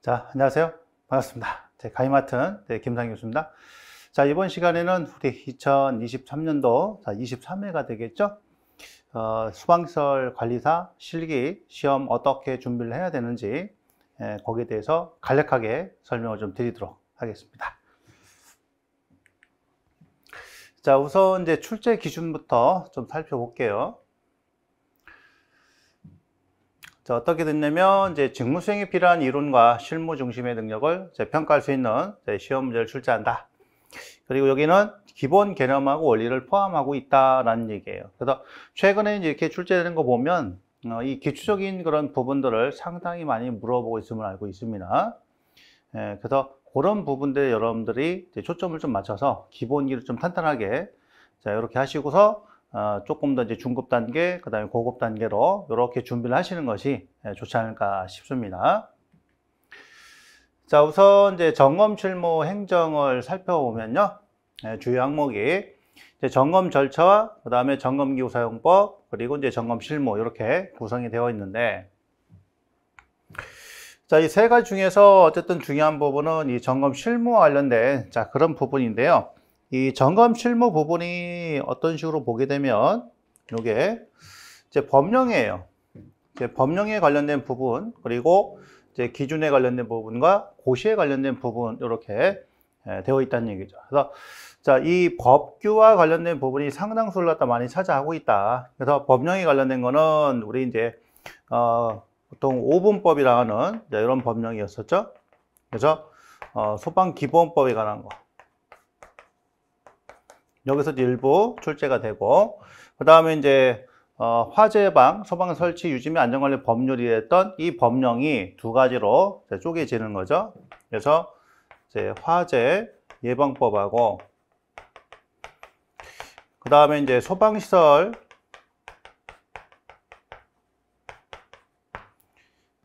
자, 안녕하세요. 반갑습니다. 제 가이 맡은 네, 김상희 교수입니다. 자, 이번 시간에는 우리 2023년도 자, 23회가 되겠죠? 어, 수방시설 관리사 실기 시험 어떻게 준비를 해야 되는지 예, 거기에 대해서 간략하게 설명을 좀 드리도록 하겠습니다. 자, 우선 이제 출제 기준부터 좀 살펴볼게요. 자, 어떻게 됐냐면 이제 직무 수행에 필요한 이론과 실무 중심의 능력을 평가할 수 있는 시험 문제를 출제한다. 그리고 여기는 기본 개념하고 원리를 포함하고 있다라는 얘기예요. 그래서 최근에 이렇게 출제되는 거 보면 어, 이 기초적인 그런 부분들을 상당히 많이 물어보고 있음을 알고 있습니다. 예, 그래서 그런 부분들 여러분들이 초점을 좀 맞춰서 기본기를 좀 탄탄하게 자, 이렇게 하시고서 어, 조금 더 이제 중급 단계, 그 다음에 고급 단계로 이렇게 준비를 하시는 것이 예, 좋지 않을까 싶습니다. 자, 우선 이제 점검 실무 행정을 살펴보면요. 예, 주요 항목이 이제 점검 절차와 그 다음에 점검 기구 사용법 그리고 이제 점검 실무 이렇게 구성이 되어 있는데 자, 이 세 가지 중에서 어쨌든 중요한 부분은 이 점검 실무와 관련된 자, 그런 부분인데요. 이 점검 실무 부분이 어떤 식으로 보게 되면 이게 이제 법령이에요. 이제 법령에 관련된 부분 그리고 이제 기준에 관련된 부분과 고시에 관련된 부분 이렇게 예, 되어 있다는 얘기죠. 그래서 자, 이 법규와 관련된 부분이 상당수를 갖다 많이 차지하고 있다. 그래서 법령에 관련된 거는 우리 이제 어, 보통 오분법이라는 이런 법령이었었죠. 그래서 어, 소방 기본법에 관한 거. 여기서도 일부 출제가 되고 그 다음에 이제 어, 화재방, 소방 설치 유지 및 안전관리 법률이 했던 이 법령이 두 가지로 쪼개지는 거죠. 그래서 이제 화재 예방법하고 그 다음에 이제 소방시설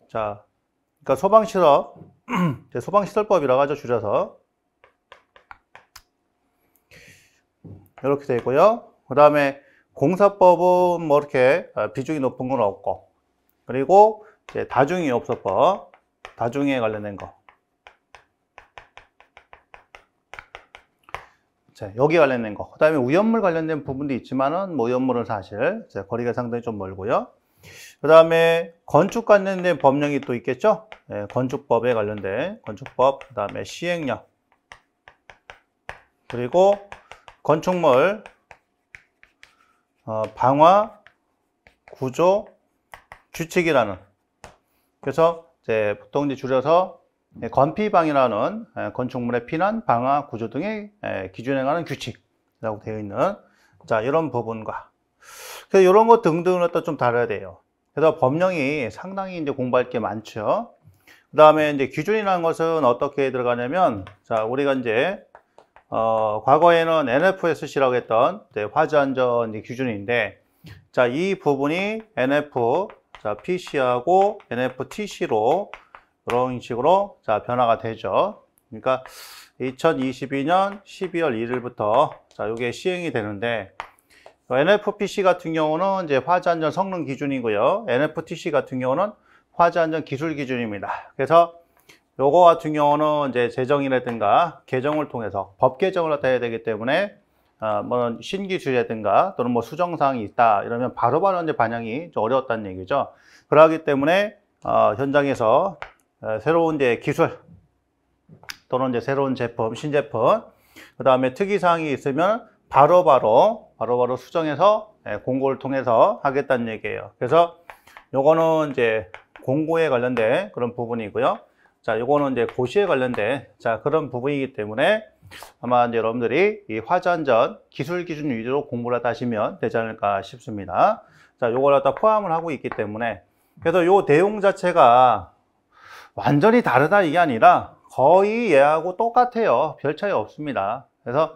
자, 그러니까 소방시설 소방시설법이라고 하죠 줄여서 이렇게 되고요. 그 다음에 공사법은 뭐 이렇게 아, 비중이 높은 건 없고 그리고 다중이 용어법 다중에 관련된 거 자, 여기 관련된 거. 그 다음에 우연물 관련된 부분도 있지만은, 뭐, 우연물은 사실, 자, 거리가 상당히 좀 멀고요. 그 다음에 건축 관련된 법령이 또 있겠죠? 예, 건축법에 관련된 건축법, 그 다음에 시행령. 그리고 건축물, 어, 방화, 구조, 규칙이라는 그래서 이제 보통 이제 줄여서 예, 건피방이라는 예, 건축물의 피난, 방화, 구조 등의 예, 기준에 관한 규칙이라고 되어 있는 자 이런 부분과 그래서 이런 것 등등을 또 좀 다뤄야 돼요. 그래서 법령이 상당히 이제 공부할 게 많죠. 그 다음에 이제 기준이라는 것은 어떻게 들어가냐면 자 우리가 이제 어, 과거에는 NFSC라고 했던 네, 화재안전 기준인데 자, 이 부분이 NF 자, PC하고 NFTC로 이런 식으로 자, 변화가 되죠. 그러니까 2022년 12월 1일부터 자, 이게 시행이 되는데 어, NFPC 같은 경우는 이제 화재 안전 성능 기준이고요. NFTC 같은 경우는 화재 안전 기술 기준입니다. 그래서 요거 같은 경우는 이제 재정이라든가 개정을 통해서 법 개정을 해야 되기 때문에 어뭐 신규 규라든가 또는 뭐 수정 사항이 있다 이러면 바로바로 바로 이제 반영이 좀 어려웠다는 얘기죠. 그러기 때문에 어 현장에서 어, 새로운 이제 기술 또는 이제 새로운 제품, 신제품 그 다음에 특이사항이 있으면 바로바로 바로바로 바로 수정해서 예, 공고를 통해서 하겠다는 얘기예요. 그래서 요거는 이제 공고에 관련된 그런 부분이고요. 자, 요거는 이제 고시에 관련된 자, 그런 부분이기 때문에 아마 이제 여러분들이 이 화전전 기술 기준 위주로 공부를 하다 하시면 되지 않을까 싶습니다. 자, 요걸 갖다 포함을 하고 있기 때문에 그래서 요 내용 자체가 완전히 다르다 이게 아니라 거의 얘하고 똑같아요. 별 차이 없습니다. 그래서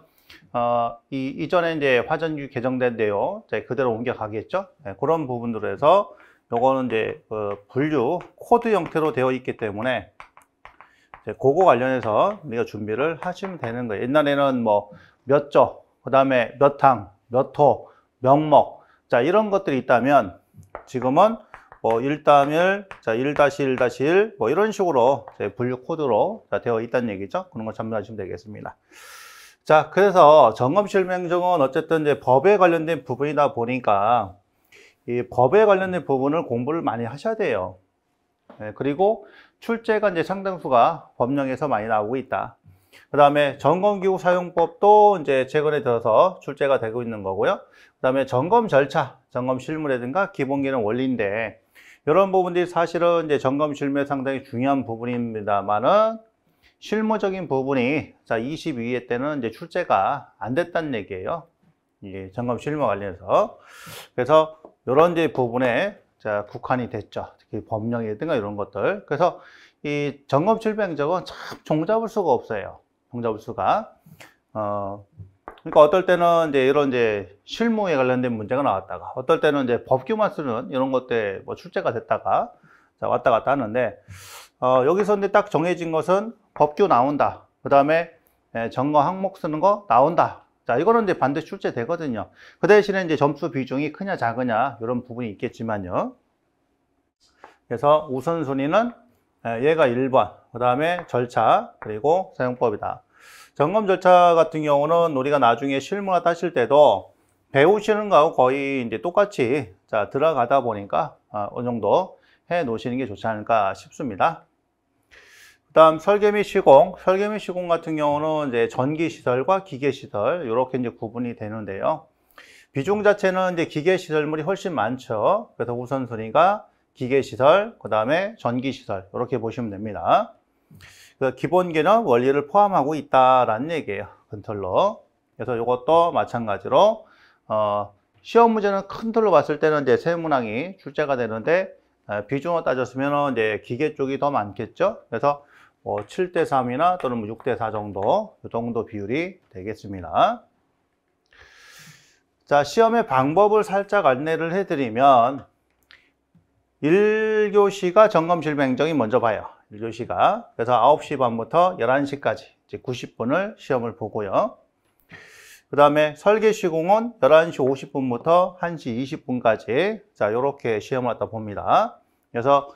어, 이 이전에 이제 화전기 개정된 내용 이제 그대로 옮겨가겠죠. 네, 그런 부분들에서 요거는 이제 그 분류 코드 형태로 되어 있기 때문에 네, 그거 관련해서 우리가 준비를 하시면 되는 거예요. 옛날에는 뭐 몇 조, 그 다음에 몇 항, 몇 호, 몇목자 이런 것들이 있다면 지금은 뭐 1단일, 자 1-1-1, 뭐 이런 식으로 분류 코드로 되어 있다는 얘기죠. 그런 거 참고하시면 되겠습니다. 자, 그래서 점검실명증은 어쨌든 이제 법에 관련된 부분이다 보니까 이 법에 관련된 부분을 공부를 많이 하셔야 돼요. 네, 그리고 출제가 이제 상당수가 법령에서 많이 나오고 있다. 그 다음에 점검기구 사용법도 이제 최근에 들어서 출제가 되고 있는 거고요. 그 다음에 점검 절차, 점검 실무라든가 기본기능 원리인데 이런 부분들이 사실은 이제 점검 실무에 상당히 중요한 부분입니다만은 실무적인 부분이 자 22회 때는 이제 출제가 안 됐다는 얘기예요. 이제 점검 실무 관련해서 그래서 이런 이제 부분에 자 국한이 됐죠. 법령이든가 이런 것들. 그래서 이 점검 출배 행적은 참 종잡을 수가 없어요. 종잡을 수가. 어, 그러니까 어떨 때는 이제 이런 이제 실무에 관련된 문제가 나왔다가, 어떨 때는 이제 법규만 쓰는 이런 것들 뭐 출제가 됐다가, 자, 왔다 갔다 하는데, 어, 여기서 근데 딱 정해진 것은 법규 나온다. 그 다음에 예, 점검 항목 쓰는 거 나온다. 자, 이거는 이제 반드시 출제되거든요. 그 대신에 이제 점수 비중이 크냐 작으냐 이런 부분이 있겠지만요. 그래서 우선순위는 예, 얘가 1번, 그 다음에 절차, 그리고 사용법이다. 점검 절차 같은 경우는 우리가 나중에 실무하따 하실 때도 배우시는 거하고 거의 이제 똑같이 자 들어가다 보니까 아, 어느 정도 해 놓으시는 게 좋지 않을까 싶습니다. 그 다음 설계 및 시공, 설계 및 시공 같은 경우는 이제 전기시설과 기계시설 이렇게 이제 구분이 되는데요. 비중 자체는 이제 기계시설물이 훨씬 많죠. 그래서 우선순위가 기계시설, 그 다음에 전기시설 이렇게 보시면 됩니다. 그 기본 개념 원리를 포함하고 있다라는 얘기예요. 근틀러. 그래서 이것도 마찬가지로 어, 시험 문제는 큰 틀로 봤을 때는 이제 세문항이 출제가 되는데 어, 비중으로 따졌으면 이제 기계 쪽이 더 많겠죠. 그래서 뭐 7대 3이나 또는 6대 4 정도 이 정도 비율이 되겠습니다. 자 시험의 방법을 살짝 안내를 해드리면 1교시가 점검 실무 행정이 먼저 봐요. 1교시가. 그래서 9시 반부터 11시까지 이제 90분을 시험을 보고요. 그 다음에 설계 시공은 11시 50분부터 1시 20분까지 자 이렇게 시험을 갖다 봅니다. 그래서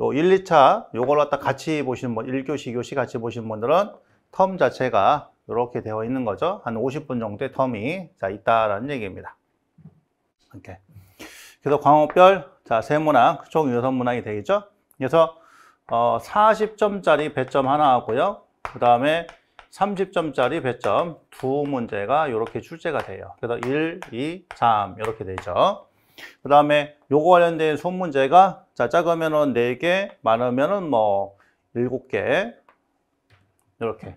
요 1, 2차 요걸 갖다 같이 보시는 분, 1교시, 2교시 같이 보시는 분들은 텀 자체가 이렇게 되어 있는 거죠. 한 50분 정도의 텀이 자 있다라는 얘기입니다. 이렇게. 그래서 광호별 자, 세문항, 총 여섯 문항이 되겠죠? 그래서 어, 40점짜리 배점 하나 하고요. 그 다음에 30점짜리 배점 두 문제가 이렇게 출제가 돼요. 그래서 1, 2, 3 이렇게 되죠. 그 다음에 요거 관련된 손문제가 자 작으면은 4개, 많으면은 뭐 7개 이렇게.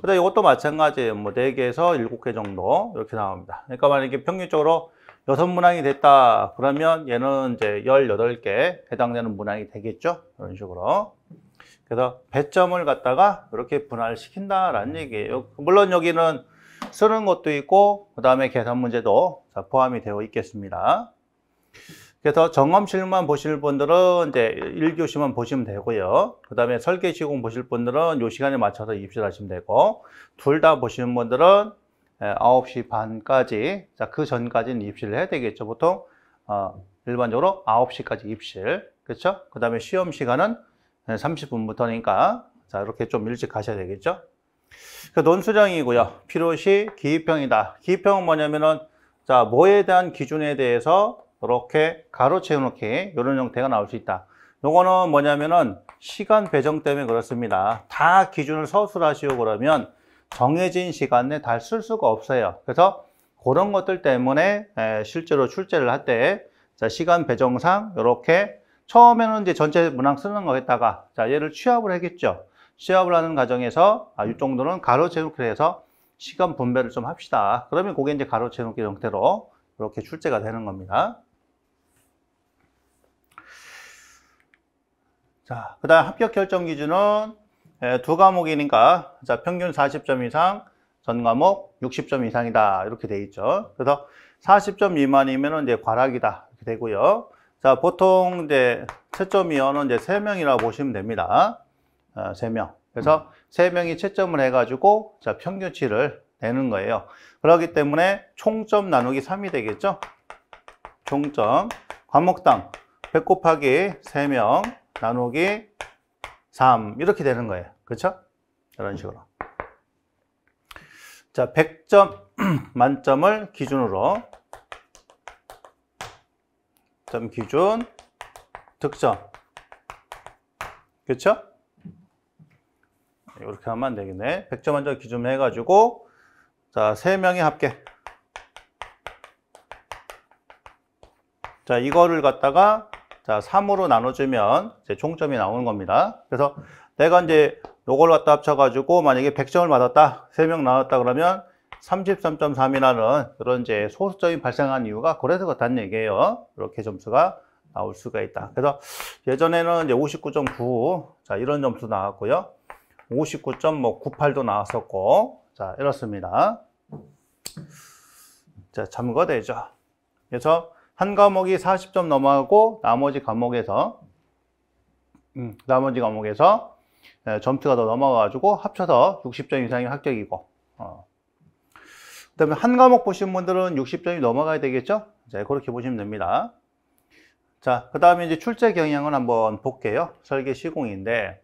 그 다음에 이것도 마찬가지예요. 뭐 4개에서 7개 정도 이렇게 나옵니다. 그러니까 만약에 평균적으로 여섯 문항이 됐다. 그러면 얘는 이제 18개 해당되는 문항이 되겠죠. 이런 식으로. 그래서 배점을 갖다가 이렇게 분할 시킨다라는 얘기예요. 물론 여기는 쓰는 것도 있고 그 다음에 계산 문제도 포함이 되어 있겠습니다. 그래서 점검실만 보실 분들은 이제 1교시만 보시면 되고요. 그 다음에 설계시공 보실 분들은 요 시간에 맞춰서 입실하시면 되고 둘 다 보시는 분들은 9시 반까지 자그 전까지는 입실를 해야 되겠죠 보통 어, 일반적으로 9시까지 입실 그렇죠 그 다음에 시험 시간은 30분부터니까 자 이렇게 좀 일찍 가셔야 되겠죠 그 논술형이고요 필요시 기입형이다 기입형은 뭐냐면은 자 뭐에 대한 기준에 대해서 이렇게 가로 채놓기 이런 형태가 나올 수 있다 요거는 뭐냐면은 시간 배정 때문에 그렇습니다 다 기준을 서술하시오 그러면 정해진 시간에 다 쓸 수가 없어요. 그래서 그런 것들 때문에 실제로 출제를 할 때 시간 배정상 이렇게 처음에는 이제 전체 문항 쓰는 거에다가 자 얘를 취합을 하겠죠. 취합을 하는 과정에서 아, 이 정도는 가로 채우기로 해서 시간 분배를 좀 합시다. 그러면 그게 이제 가로 채우기 형태로 이렇게 출제가 되는 겁니다. 자, 그 다음 합격 결정 기준은 예, 두 과목이니까 자 평균 40점 이상 전 과목 60점 이상이다 이렇게 돼 있죠. 그래서 40점 미만이면 이제 과락이다 이렇게 되고요. 자 보통 이제 채점위원은 이제 3명이라고 보시면 됩니다. 어, 3명. 그래서 세명이 채점을 해가지고 자 평균치를 내는 거예요. 그렇기 때문에 총점 나누기 3이 되겠죠. 총점 과목당 100 곱하기 3명 나누기 3 이렇게 되는 거예요. 그렇죠? 이런 식으로. 자, 100점 만점을 기준으로 점 기준 득점. 그렇죠? 이렇게 하면 되겠네. 100점 만점 기준 으로해 가지고 자, 3명이 합계. 자, 이거를 갖다가 자, 3으로 나눠주면 이제 총점이 나오는 겁니다. 그래서 내가 이제 요걸 갖다 합쳐가지고 만약에 100점을 맞았다, 3명 나왔다 그러면 33.3이라는 그런 이제 소수점이 발생한 이유가 그래서 그렇다는 얘기예요. 이렇게 점수가 나올 수가 있다. 그래서 예전에는 이제 59.9, 자, 이런 점수 나왔고요. 59.98도 뭐 나왔었고, 자, 이렇습니다. 자, 참고되죠. 가 그래서 한 과목이 40점 넘어가고 나머지 과목에서 음, 나머지 과목에서 점수가 더 넘어가가지고 합쳐서 60점 이상이 합격이고 어. 그 다음에 한 과목 보신 분들은 60점이 넘어가야 되겠죠? 자, 그렇게 보시면 됩니다. 자, 그 다음에 이제 출제 경향을 한번 볼게요. 설계 시공인데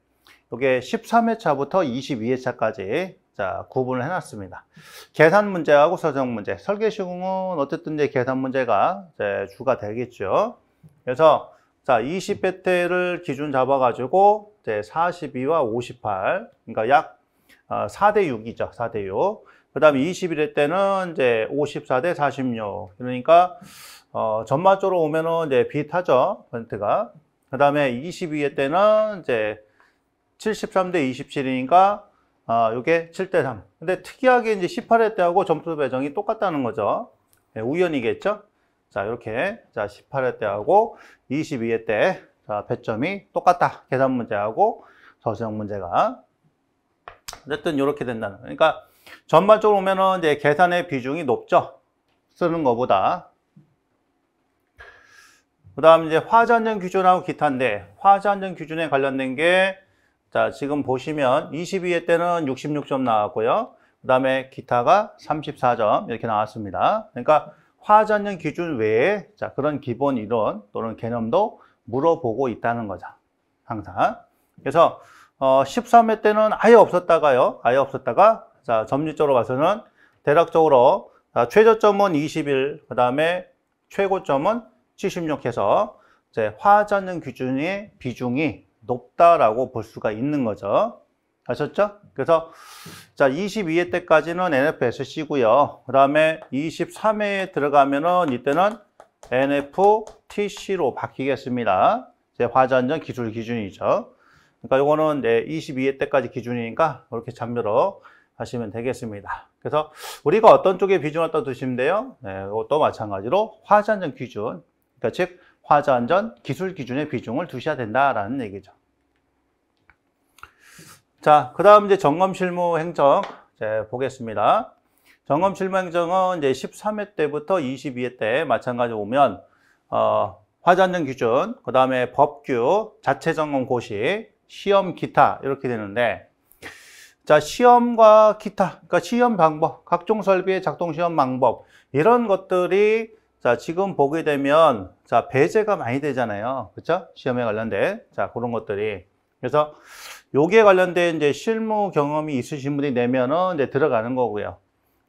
이게 13회차부터 22회차까지 자, 구분을 해놨습니다. 계산 문제하고 서정 문제. 설계 시공은 어쨌든 이제 계산 문제가 이제 주가 되겠죠. 그래서 자, 20배트를 기준 잡아가지고 이제 42와 58, 그러니까 약 4대 어, 6이죠. 4대 6. 그 다음에 21회 때는 이제 54대 46. 그러니까, 어, 전마 쪽으로 오면은 이제 비슷하죠. 퍼트가그 다음에 22회 때는 이제 73대 27이니까 아, 요게 7대3. 근데 특이하게 이제 18회 때하고 점수 배정이 똑같다는 거죠. 네, 우연이겠죠? 자, 이렇게. 자, 18회 때하고 22회 때, 자, 배점이 똑같다. 계산 문제하고 서술형 문제가. 어쨌든 요렇게 된다는. 거. 그러니까 전반적으로 보면은 이제 계산의 비중이 높죠. 쓰는 거보다그 다음 이제 화자안전 기준하고 기타인데, 화자안전 기준에 관련된 게 자, 지금 보시면 22회 때는 66점 나왔고요. 그 다음에 기타가 34점 이렇게 나왔습니다. 그러니까 화전형 기준 외에 자, 그런 기본 이론 또는 개념도 물어보고 있다는 거죠. 항상. 그래서 어, 13회 때는 아예 없었다가요. 아예 없었다가 자, 점유적으로 봐서는 대략적으로 자, 최저점은 21, 그 다음에 최고점은 76 해서 이제 화전형 기준의 비중이 높다라고 볼 수가 있는 거죠. 아셨죠? 그래서 자 22회 때까지는 NFSC고요. 그 다음에 23회에 들어가면은 이때는 NFTC로 바뀌겠습니다. 이제 화전전 기술 기준이죠. 그러니까 이거는 네, 22회 때까지 기준이니까 이렇게 잡으어 하시면 되겠습니다. 그래서 우리가 어떤 쪽에 비중을 떠두시면 돼요? 네, 이것도 마찬가지로 화전전 기준, 그러니까 즉 화전전 기술 기준의 비중을 두셔야 된다라는 얘기죠. 자, 그 다음 이제 점검 실무 행정 이제 보겠습니다. 점검 실무 행정은 이제 13회 때부터 22회 때 마찬가지 로 오면 어, 화자는 기준, 그 다음에 법규, 자체 점검 고시, 시험 기타 이렇게 되는데 자 시험과 기타, 그러니까 시험 방법, 각종 설비의 작동 시험 방법 이런 것들이 자 지금 보게 되면 자 배제가 많이 되잖아요, 그렇죠? 시험에 관련된 자 그런 것들이 그래서 요에 관련된 이제 실무 경험이 있으신 분이 내면은 이제 들어가는 거고요.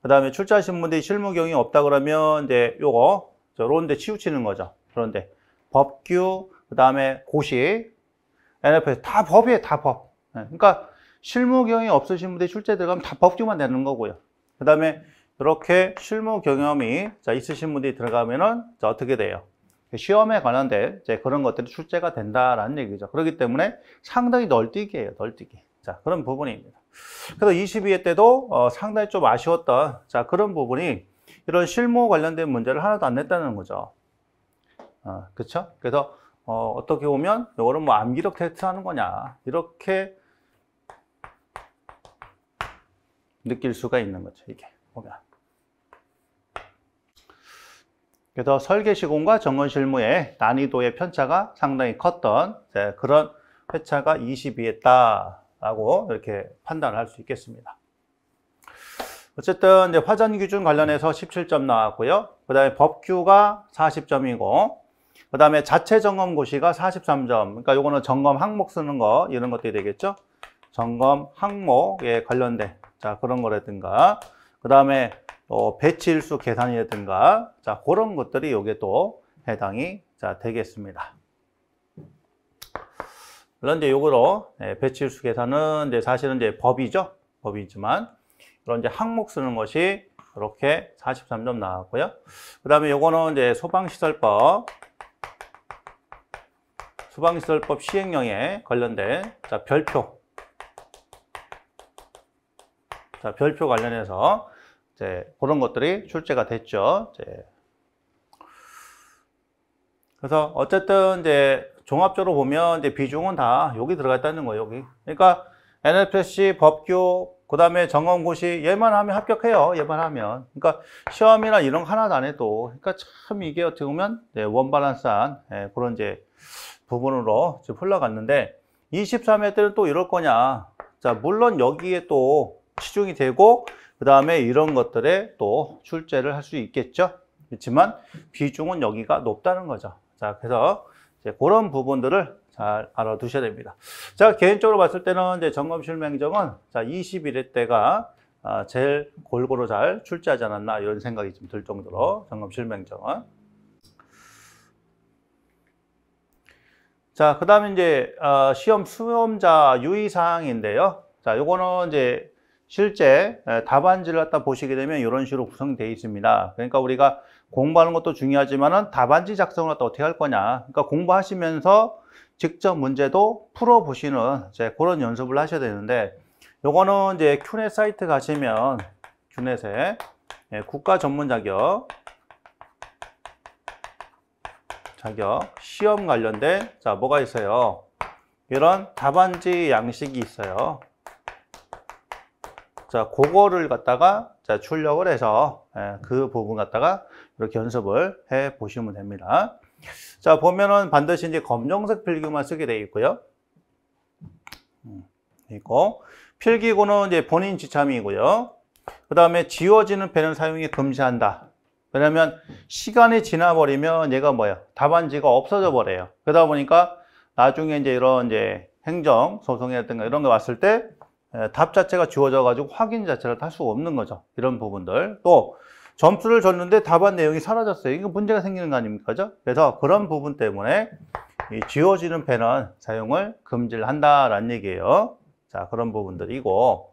그 다음에 출자하신 분들이 실무 경험이 없다 그러면 이제 요거 저런데 치우치는 거죠. 그런데 법규, 그 다음에 고시, NFS 다 법이에요, 다 법. 네, 그러니까 실무 경험이 없으신 분들이 출제 들어가면 다 법규만 되는 거고요. 그 다음에 이렇게 실무 경험이 자, 있으신 분들이 들어가면은 자, 어떻게 돼요? 그 시험에 관한된 그런 것들이 출제가 된다라는 얘기죠. 그렇기 때문에 상당히 널뛰기예요, 널뛰기. 자, 그런 부분입니다. 그래서 22회 때도 어, 상당히 좀 아쉬웠던 자, 그런 부분이 이런 실무 관련된 문제를 하나도 안 냈다는 거죠. 어, 그렇죠? 그래서 어, 어떻게 보면 이거는 뭐 암기력 테스트 하는 거냐 이렇게 느낄 수가 있는 거죠. 이게 보면. 그래서 설계 시공과 정원 실무의 난이도의 편차가 상당히 컸던 네, 그런 회차가 22했다라고 이렇게 판단을 할 수 있겠습니다. 어쨌든 이제 화전 기준 관련해서 17점 나왔고요. 그 다음에 법규가 40점이고 그 다음에 자체 점검 고시가 43점 그러니까 요거는 점검 항목 쓰는 거 이런 것들이 되겠죠. 점검 항목에 관련된 자 그런 거라든가 그 다음에 또 어, 배치일수 계산이라든가 자 그런 것들이 요게 또 해당이 자 되겠습니다. 그런데 요거로 네, 배치일수 계산은 이제 사실은 이제 법이죠. 법이지만 그런 이제 항목 쓰는 것이 이렇게 43점 나왔고요. 그다음에 요거는 이제 소방시설법 소방시설법 시행령에 관련된 자 별표 자 별표 관련해서 이제 그런 것들이 출제가 됐죠. 그래서 어쨌든 이제 종합적으로 보면 이제 비중은 다 여기 들어가 있다는 거예요, 여기. 그러니까 NFC, 법규, 그 다음에 정원고시 얘만 하면 합격해요. 얘만 하면. 그러니까 시험이나 이런 거 하나도 안 해도. 그러니까 참 이게 어떻게 보면 원바란스한 예, 그런 이제 부분으로 지금 흘러갔는데 23회 때는 또 이럴 거냐. 자, 물론 여기에 또 치중이 되고 그 다음에 이런 것들에 또 출제를 할 수 있겠죠. 그렇지만 비중은 여기가 높다는 거죠. 자, 그래서 이제 그런 부분들을 잘 알아두셔야 됩니다. 자, 개인적으로 봤을 때는 이제 점검실 명정은 자, 21회 때가 아, 제일 골고루 잘 출제하지 않았나 이런 생각이 좀 들 정도로 점검실 명정은 자, 그 다음에 이제, 어, 시험 수험자 유의사항인데요. 자, 요거는 이제 실제 답안지를 갖다 보시게 되면 이런 식으로 구성되어 있습니다. 그러니까 우리가 공부하는 것도 중요하지만 답안지 작성을 갖다 어떻게 할 거냐. 그러니까 공부하시면서 직접 문제도 풀어보시는 이제 그런 연습을 하셔야 되는데 요거는 이제 큐넷 사이트 가시면 큐넷에 예, 국가 전문 자격 자격 시험 관련된 자 뭐가 있어요 이런 답안지 양식이 있어요 자, 그거를 갖다가 자, 출력을 해서 예, 그 부분 갖다가 이렇게 연습을 해 보시면 됩니다. 자, 보면은 반드시 이제 검정색 필기구만 쓰게 되어 있고요. 음, 있고 필기구는 이제 본인 지참이고요. 그 다음에 지워지는 펜을 사용이 금지한다. 왜냐면 시간이 지나버리면 얘가 뭐예요? 답안지가 없어져 버려요. 그러다 보니까 나중에 이제 이런 이제 행정 소송이라든가 이런 거 왔을 때 예, 답 자체가 지워져 가지고 확인 자체를 할 수가 없는 거죠 이런 부분들 또 점수를 줬는데 답안 내용이 사라졌어요 이거 문제가 생기는 거 아닙니까 그죠? 그래서 그런 부분 때문에 이 지워지는 펜은 사용을 금지를 한다라는 얘기예요 자 그런 부분들이고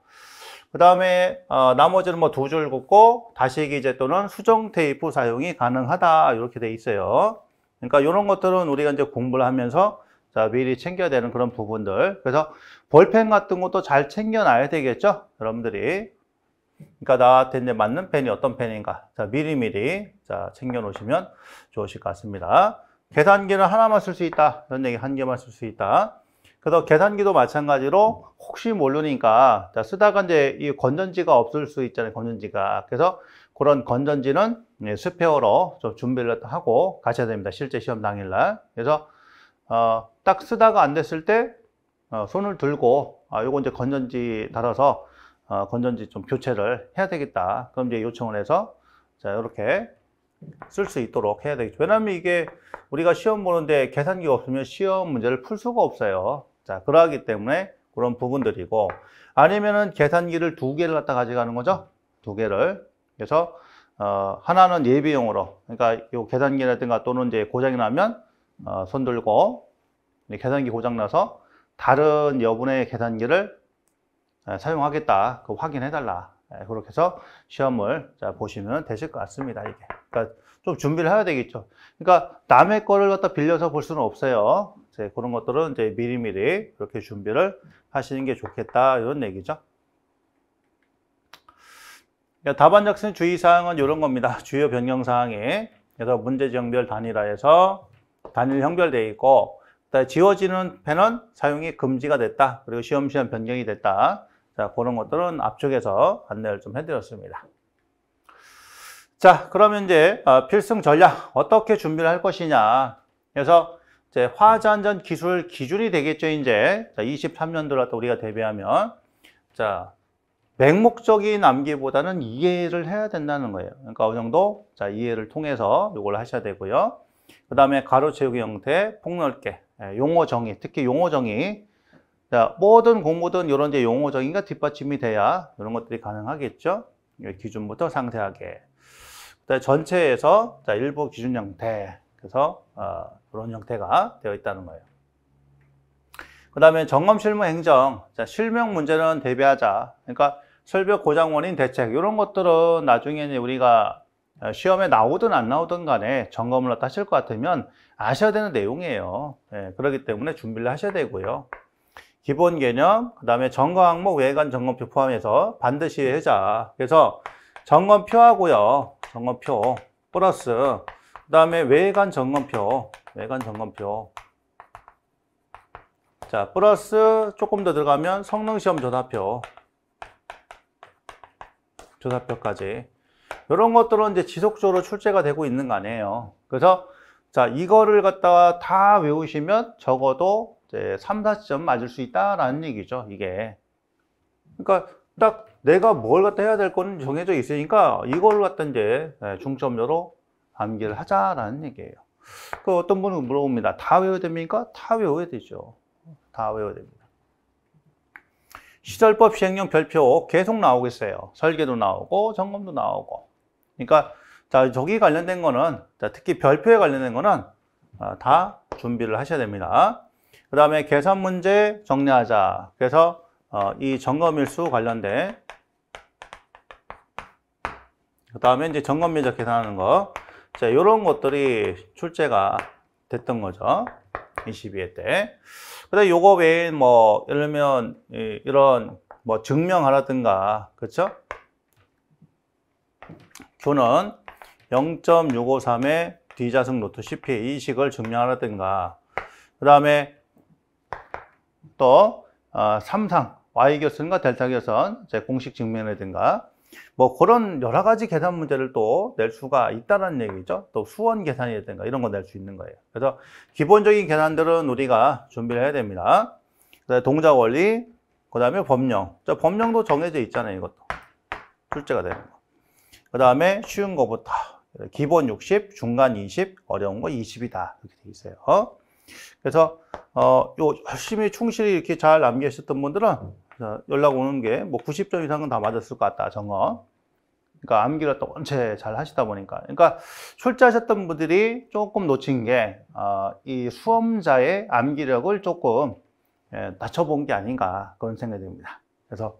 그 다음에 어, 나머지는 뭐 두 줄 긋고 다시기재 또는 수정 테이프 사용이 가능하다 이렇게 돼 있어요 그러니까 이런 것들은 우리가 이제 공부를 하면서 자, 미리 챙겨야 되는 그런 부분들 그래서 볼펜 같은 것도 잘 챙겨놔야 되겠죠? 여러분들이. 그러니까 나한테 맞는 펜이 어떤 펜인가. 자, 미리미리 자, 챙겨놓으시면 좋으실 것 같습니다. 계산기는 하나만 쓸 수 있다. 이런 얘기 한 개만 쓸 수 있다. 그래서 계산기도 마찬가지로 혹시 모르니까 자, 쓰다가 이제 이 건전지가 없을 수 있잖아요. 건전지가. 그래서 그런 건전지는 예, 스페어로 좀 준비를 하고 가셔야 됩니다. 실제 시험 당일날. 그래서 어, 딱 쓰다가 안 됐을 때 어, 손을 들고 아, 요거 이제 건전지 달아서 어, 건전지 좀 교체를 해야 되겠다. 그럼 이제 요청을 해서 자 이렇게 쓸 수 있도록 해야 되겠죠. 왜냐하면 이게 우리가 시험 보는데 계산기가 없으면 시험 문제를 풀 수가 없어요. 자 그러하기 때문에 그런 부분들이고 아니면은 계산기를 두 개를 갖다 가져가는 거죠. 두 개를 그래서 어, 하나는 예비용으로 그러니까 요 계산기라든가 또는 이제 고장이 나면 어, 손 들고 계산기 고장 나서 다른 여분의 계산기를 사용하겠다. 그 확인해달라. 그렇게 해서 시험을 보시면 되실 것 같습니다. 이게. 그러니까 좀 준비를 해야 되겠죠. 그러니까 남의 거를 갖다 빌려서 볼 수는 없어요. 이제 그런 것들은 이제 미리미리 이렇게 준비를 하시는 게 좋겠다. 이런 얘기죠. 예, 답안 작성 주의사항은 이런 겁니다. 주요 변경사항이. 그래서 문제지형별 단일화에서 단일 형별돼 있고 지워지는 펜은 사용이 금지가 됐다. 그리고 시험 시험 변경이 됐다. 자, 그런 것들은 앞쪽에서 안내를 좀 해드렸습니다. 자, 그러면 이제 어, 필승 전략 어떻게 준비를 할 것이냐. 그래서 이제 화학전전 기술 기준이 되겠죠. 이제 자, 23년도로 우리가 대비하면 자 맹목적인 암기보다는 이해를 해야 된다는 거예요. 그러니까 어느 정도 자 이해를 통해서 이걸 하셔야 되고요. 그 다음에 가로 채우기 형태 폭넓게 예, 용어 정의, 특히 용어 정의. 자, 뭐든 공부든 이런 이제 용어 정의가 뒷받침이 돼야 이런 것들이 가능하겠죠. 예, 기준부터 상세하게. 그다음 전체에서 자, 일부 기준 형태. 그래서 어, 그런 형태가 되어 있다는 거예요. 그 다음에 점검 실무 행정, 자, 실명 문제는 대비하자. 그러니까 설벽 고장 원인 대책 이런 것들은 나중에 우리가 어, 시험에 나오든 안 나오든 간에 점검을 하실 것 같으면 아셔야 되는 내용이에요. 예, 그렇기 때문에 준비를 하셔야 되고요. 기본 개념, 그 다음에 전검 항목 외관 점검표 포함해서 반드시 해자. 그래서 점검표하고요. 점검표 플러스 그 다음에 외관 점검표 외관 점검표 자 플러스 조금 더 들어가면 성능시험 조사표 조사표까지 이런 것들은 이제 지속적으로 출제가 되고 있는 거 아니에요 그래서 자, 이거를 갖다가 다 외우시면 적어도 이제 3, 4점 맞을 수 있다라는 얘기죠, 이게. 그러니까 딱 내가 뭘 갖다 해야 될 거는 정해져 있으니까 이걸 갖다 이제 예, 중점으로 암기를 하자라는 얘기예요. 그 어떤 분은 물어봅니다. 다 외워야 됩니까? 다 외워야 되죠. 다 외워야 됩니다. 시절법 시행령 별표 계속 나오겠어요. 설계도 나오고 점검도 나오고. 그러니까 자, 저기 관련된 거는, 자, 특히 별표에 관련된 거는 아, 다 준비를 하셔야 됩니다. 그 다음에 계산 문제 정리하자. 그래서 어, 이 점검일수 관련된 그 다음에 이제 점검 미적 계산하는 거. 자, 요런 것들이 출제가 됐던 거죠. 22회 때. 근데 요거 외에 뭐, 예를 들면, 이런, 뭐, 증명하라든가, 그쵸? 그렇죠? 교는 0.653의 d 자승노트 CPA 이 식을 증명하라든가 그 다음에 또 어, 3상 Y결선과 델타교선 공식 증명이라든가 뭐 그런 여러 가지 계산 문제를 또 낼 수가 있다는 얘기죠. 또 수원 계산이라든가 이런 거낼수 있는 거예요. 그래서 기본적인 계산들은 우리가 준비를 해야 됩니다. 동작 원리, 그 다음에 법령. 자, 법령도 정해져 있잖아요. 이것도. 출제가 되는 거. 그 다음에 쉬운 거부터. 기본 60, 중간 20, 어려운 거 20이다. 이렇게 돼 있어요. 그래서 어, 요 열심히 충실히 이렇게 잘 남겨있었던 분들은 어, 연락 오는 게뭐 90점 이상은 다 맞았을 것 같다. 정어. 그러니까 암기를 또 원체 잘 하시다 보니까 그러니까 출제하셨던 분들이 조금 놓친 게이 어, 수험자의 암기력을 조금 예, 낮춰본 게 아닌가 그런 생각이 듭니다. 그래서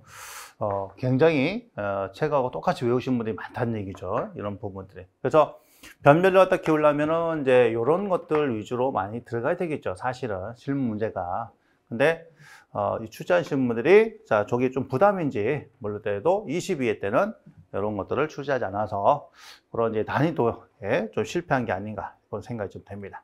어, 굉장히 어, 책하고 똑같이 외우신 분들이 많다는 얘기죠. 이런 부분들이. 그래서 변별력 갖다 키우려면은 이제 이런 것들 위주로 많이 들어가야 되겠죠. 사실은 실무 문제가. 근데 어, 이출제하시 분들이 자 저게 좀 부담인지 모를 때도 22회 때는 이런 것들을 출제하지 않아서 그런 이제 단위도에좀 실패한 게 아닌가 그런 생각이 좀 됩니다.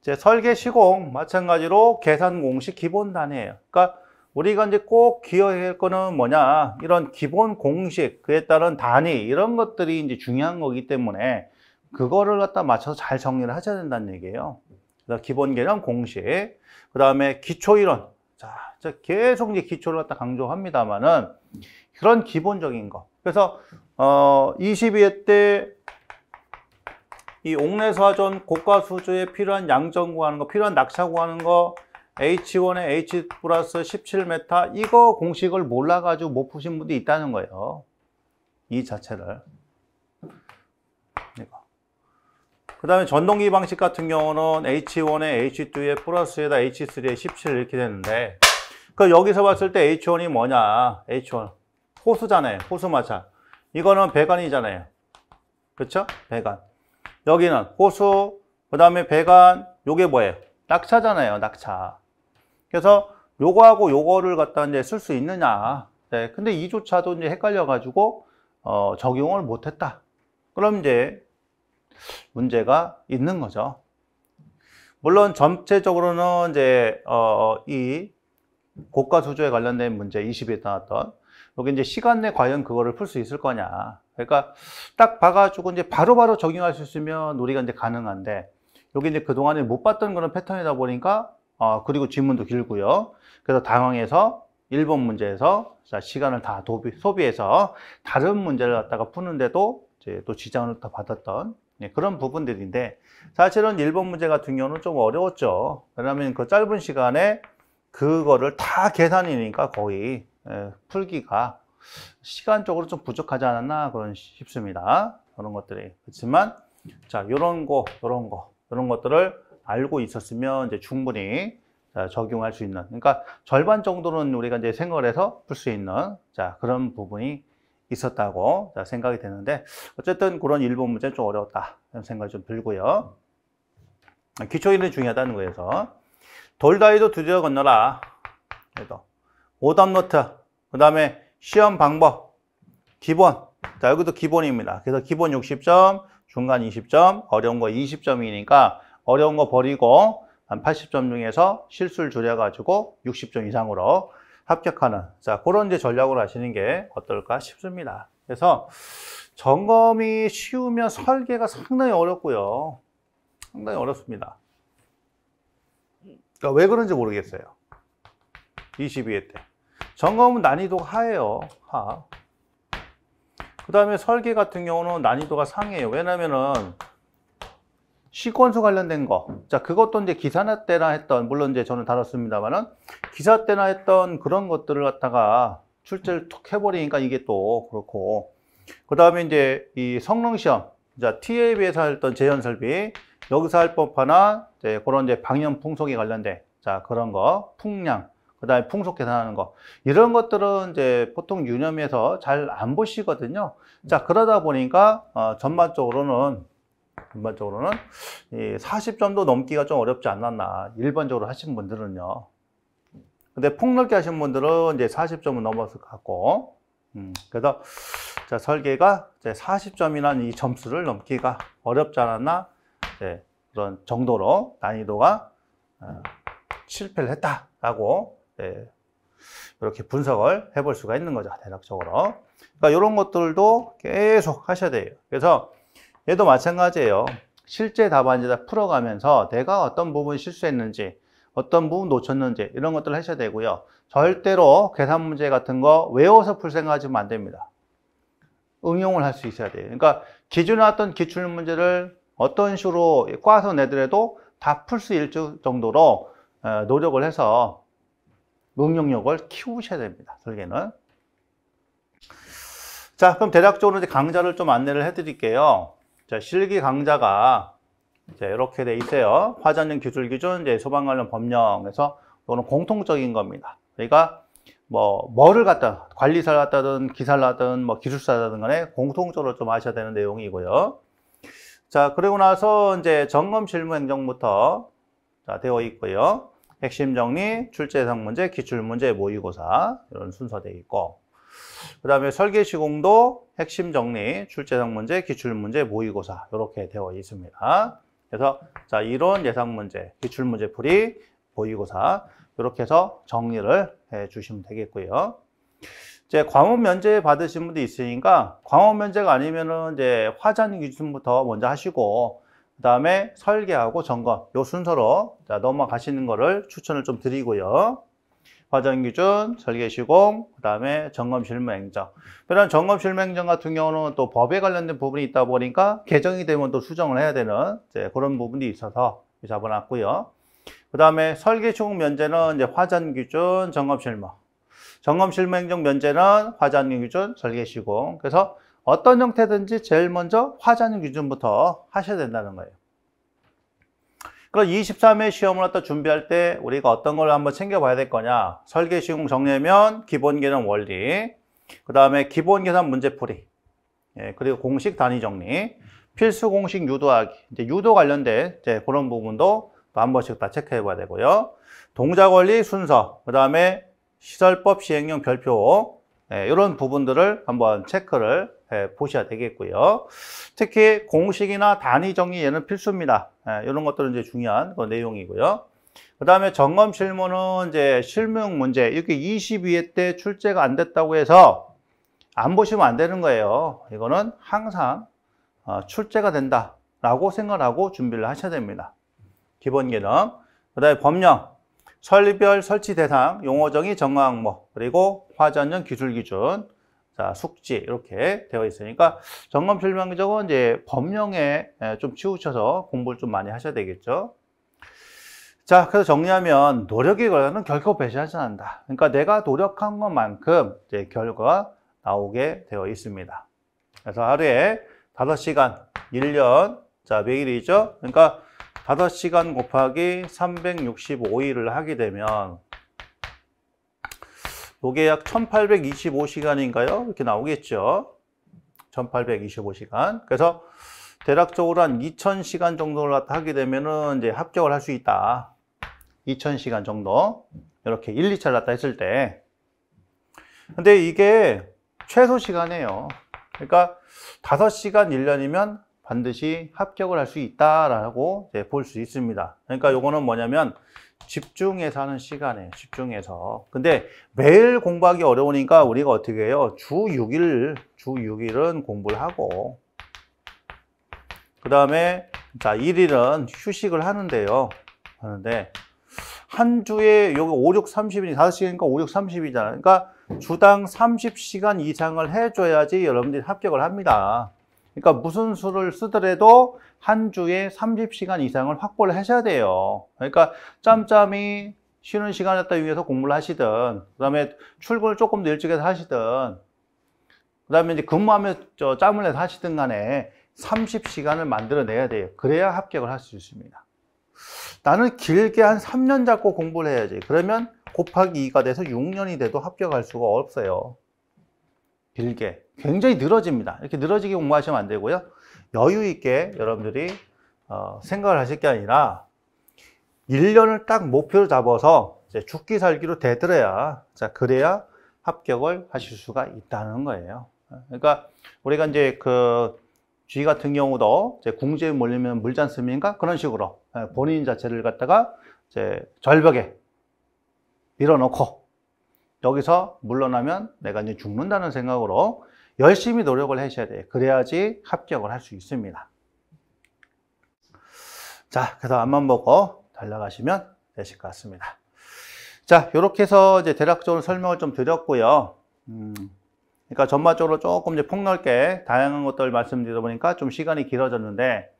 이제 설계 시공 마찬가지로 계산 공식 기본 단위예요. 그러니까 우리가 이제 꼭 기억해야 할 거는 뭐냐 이런 기본 공식 그에 따른 단위 이런 것들이 이제 중요한 거기 때문에 그거를 갖다 맞춰서 잘 정리를 하셔야 된다는 얘기예요. 그래서 기본 개념 공식 그 다음에 기초 이론 자 계속 이제 기초를 갖다 강조합니다만은 그런 기본적인 거 그래서 어 22회 때 이 옥내사전 고가 수조에 필요한 양정 구하는 거 필요한 낙차 구하는 거 H1에 H 플러스 17m 이거 공식을 몰라가지고 못 푸신 분도 있다는 거예요. 이 자체를. 그 다음에 전동기 방식 같은 경우는 H1에 H2에 플러스에다 H3에 17 이렇게 되는데 그 여기서 봤을 때 H1이 뭐냐. H1. 호수잖아요. 호수 마찰. 이거는 배관이잖아요. 그렇죠? 배관. 여기는 호수, 그 다음에 배관, 요게 뭐예요? 낙차잖아요, 낙차. 그래서 요거하고 요거를 갖다 이제 쓸 수 있느냐. 네, 근데 이조차도 이제 헷갈려가지고 어, 적용을 못했다. 그럼 이제 문제가 있는 거죠. 물론 전체적으로는 이제 어, 이 고가 수조에 관련된 문제 20에 나왔던 여기 이제 시간 내 과연 그거를 풀 수 있을 거냐. 그러니까 딱 봐가지고 이제 바로바로 바로 적용할 수 있으면 우리가 이제 가능한데 여기 이제 그동안에 못 봤던 그런 패턴이다 보니까 어, 그리고 지문도 길고요. 그래서 당황해서 1번 문제에서 시간을 다 도비, 소비해서 다른 문제를 갖다가 푸는데도 이제 또 지장을 다 받았던 네, 그런 부분들인데 사실은 1번 문제 같은 경우는 좀 어려웠죠. 왜냐하면 그 짧은 시간에 그거를 다 계산이니까 거의 에, 예, 풀기가 시간적으로 좀 부족하지 않았나 그런 싶습니다. 그런 것들이 그렇지만 자 이런 거 이런 거 이런 것들을 알고 있었으면 이제 충분히 어, 적용할 수 있는 그러니까 절반 정도는 우리가 이제 생각을 해서 풀 수 있는 자 그런 부분이 있었다고 생각이 되는데 어쨌든 그런 일본 문제 는좀 어려웠다 이런 생각이 좀 들고요 기초일은 중요하다는 거에서 돌다리도 두드려 건너라 그래도 오답노트 그 다음에 시험 방법 기본 자 여기도 기본입니다 그래서 기본 60점 중간 20점 어려운 거 20점이니까 어려운 거 버리고 한 80점 중에서 실수를 줄여가지고 60점 이상으로 합격하는 자 그런 이제 전략으로 하시는 게 어떨까 싶습니다. 그래서 점검이 쉬우면 설계가 상당히 어렵고요. 상당히 어렵습니다. 그러니까 왜 그런지 모르겠어요. 22회 때. 점검은 난이도가 하예요. 하. 그 다음에 설계 같은 경우는 난이도가 상해요. 왜냐면은 시퀀스 관련된 거. 자, 그것도 이제 기사 나 때나 했던, 물론 이제 저는 다뤘습니다만은, 기사 때나 했던 그런 것들을 갖다가 출제를 툭 해버리니까 이게 또 그렇고. 그 다음에 이제 이 성능 시험. 자, TA에 비해서 했던 재현 설비. 여기서 할 법하나, 이제 그런 이제 방염 풍속에 관련된, 자, 그런 거. 풍량. 그 다음에 풍속 계산하는 거. 이런 것들은 이제 보통 유념해서 잘 안 보시거든요. 자, 그러다 보니까, 어, 전반적으로는 일반적으로는 40점도 넘기가 좀 어렵지 않았나 일반적으로 하신 분들은요 근데 폭넓게 하신 분들은 이제 40점은 넘었을 것 같고 음, 그래서 자, 설계가 이제 40점이라는 이 점수를 넘기가 어렵지 않았나 예, 그런 정도로 난이도가 어, 실패를 했다라고 네, 이렇게 분석을 해 볼 수가 있는 거죠 대략적으로 그러니까 이런 것들도 계속 하셔야 돼요 그래서 얘도 마찬가지예요. 실제 답안지다 풀어가면서 내가 어떤 부분 실수했는지 어떤 부분 놓쳤는지 이런 것들을 하셔야 되고요. 절대로 계산 문제 같은 거 외워서 풀 생각하시면 안 됩니다. 응용을 할 수 있어야 돼요. 그러니까 기준에 왔던 기출 문제를 어떤 식으로 과서 내더라도 다 풀 수 있을 정도로 어, 노력을 해서 응용력을 키우셔야 됩니다. 설계는. 자, 그럼 대략적으로 이제 강좌를 좀 안내를 해드릴게요. 자, 실기 강자가 이제 이렇게 돼 있어요. 화전형 기술 기준, 이제 소방 관련 법령에서 이거는 공통적인 겁니다. 그러니까 뭐 뭐를 갖다 관리사를 갖다든 기사를 갖다든뭐 기술사든 라 간에 공통적으로 좀 아셔야 되는 내용이고요. 자, 그리고 나서 이제 점검 실무 행정부터 자, 되어 있고요. 핵심 정리, 출제 상 문제, 기출 문제, 모의고사 이런 순서 되어 있고 그 다음에 설계시공도 핵심 정리, 출제상 문제, 기출문제, 모의고사 이렇게 되어 있습니다. 그래서 자이런 예상문제, 기출문제 풀이, 모의고사 이렇게 해서 정리를 해 주시면 되겠고요. 이제 광목 면제 받으신 분도 있으니까 광목 면제가 아니면은 이제 화장 기준부터 먼저 하시고 그 다음에 설계하고 점검 요 순서로 자 넘어가시는 거를 추천을 좀 드리고요. 화전 기준, 설계 시공, 그다음에 점검 실무 행정. 이런 점검 실무 행정 같은 경우는 또 법에 관련된 부분이 있다 보니까 개정이 되면 또 수정을 해야 되는 그런 부분이 있어서 잡아놨고요. 그다음에 설계 시공 면제는 이제 화전 기준, 점검 실무. 점검 실무 행정 면제는 화전 기준, 설계 시공. 그래서 어떤 형태든지 제일 먼저 화전 기준부터 하셔야 된다는 거예요. 그럼 23회 시험을 갖다 준비할 때 우리가 어떤 걸 한번 챙겨봐야 될 거냐. 설계 시공 정리면 기본 개념 원리, 그 다음에 기본 계산 문제풀이, 예, 그리고 공식 단위 정리, 필수 공식 유도하기, 이제 유도 관련된 이제 그런 부분도 한 번씩 다 체크해 봐야 되고요. 동작 원리 순서, 그 다음에 시설법 시행령 별표, 예, 이런 부분들을 한번 체크를 예, 보셔야 되겠고요. 특히 공식이나 단위 정리 얘는 필수입니다. 예, 이런 것들은 이제 중요한 그 내용이고요. 그 다음에 점검 실무는 이제 실명 문제 이렇게 22회 때 출제가 안 됐다고 해서 안 보시면 안 되는 거예요. 이거는 항상 어, 출제가 된다라고 생각하고 준비를 하셔야 됩니다. 기본 개념. 그 다음에 법령. 설립별 설치 대상, 용어 정의, 정화 항목, 그리고 화전형 기술 기준, 자, 숙지 이렇게 되어 있으니까 점검 실명적은 이제 법령에 좀 치우쳐서 공부를 좀 많이 하셔야 되겠죠. 자, 그래서 정리하면 노력의 결과는 결코 배제하지 않는다. 그러니까 내가 노력한 것만큼 이제 결과 나오게 되어 있습니다. 그래서 하루에 5시간, 1년, 자, 매일이죠. 그러니까 5시간 곱하기 365일을 하게 되면 도계약 1825시간인가요? 이렇게 나오겠죠. 1825시간. 그래서 대략적으로 한 2000시간 정도를 갖다 하게 되면은 이제 합격을 할 수 있다. 2000시간 정도. 이렇게 1, 2차를 갖다 했을 때. 근데 이게 최소 시간이에요. 그러니까 5시간 1년이면 반드시 합격을 할 수 있다라고 볼 수 있습니다. 그러니까 요거는 뭐냐면 집중해서 하는 시간에 집중해서. 근데 매일 공부하기 어려우니까 우리가 어떻게 해요? 주 6일, 주 6일은 공부를 하고, 그 다음에, 자, 1일은 휴식을 하는데요. 하는데, 한 주에 여기 5, 6, 30이니, 5시간이니까 5, 6, 30이잖아요. 그러니까 주당 30시간 이상을 해줘야지 여러분들이 합격을 합니다. 그러니까 무슨 수를 쓰더라도 한 주에 30시간 이상을 확보를 하셔야 돼요. 그러니까 짬짬이 쉬는 시간에 따 위해서 공부를 하시든 그 다음에 출근을 조금 더 일찍 해서 하시든 그 다음에 이제 근무하면서 짬을 내서 하시든 간에 30시간을 만들어내야 돼요. 그래야 합격을 할 수 있습니다. 나는 길게 한 3년 잡고 공부를 해야지. 그러면 곱하기 2가 돼서 6년이 돼도 합격할 수가 없어요. 길게. 굉장히 늘어집니다. 이렇게 늘어지게 공부하시면 안 되고요. 여유 있게 여러분들이 어, 생각을 하실 게 아니라 1년을 딱 목표로 잡아서 죽기 살기로 되들어야 자 그래야 합격을 하실 수가 있다는 거예요. 그러니까 우리가 이제 그 쥐 같은 경우도 궁지에 몰리면 물잔스인가 그런 식으로 예, 본인 자체를 갖다가 이제 절벽에 밀어놓고 여기서 물러나면 내가 이제 죽는다는 생각으로 열심히 노력을 하셔야 돼요. 그래야지 합격을 할 수 있습니다. 자, 그래서 앞만 보고 달려가시면 되실 것 같습니다. 자, 이렇게 해서 이제 대략적으로 설명을 좀 드렸고요. 음, 그러니까 전반적으로 조금 이제 폭넓게 다양한 것들 말씀드리다 보니까 좀 시간이 길어졌는데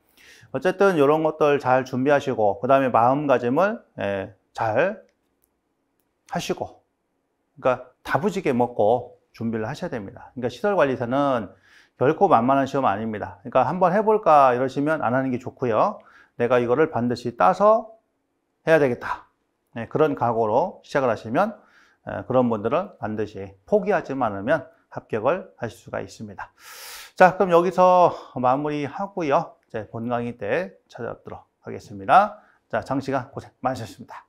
어쨌든 이런 것들 잘 준비하시고 그 다음에 마음가짐을 예, 잘 하시고 그러니까 다부지게 먹고 준비를 하셔야 됩니다. 그러니까 시설 관리사는 결코 만만한 시험 아닙니다. 그러니까 한번 해볼까 이러시면 안 하는 게 좋고요. 내가 이거를 반드시 따서 해야 되겠다. 네, 그런 각오로 시작을 하시면 그런 분들은 반드시 포기하지 않으면 합격을 하실 수가 있습니다. 자, 그럼 여기서 마무리하고요. 이제 본 강의 때 찾아뵙도록 하겠습니다. 자, 장시간 고생 많으셨습니다.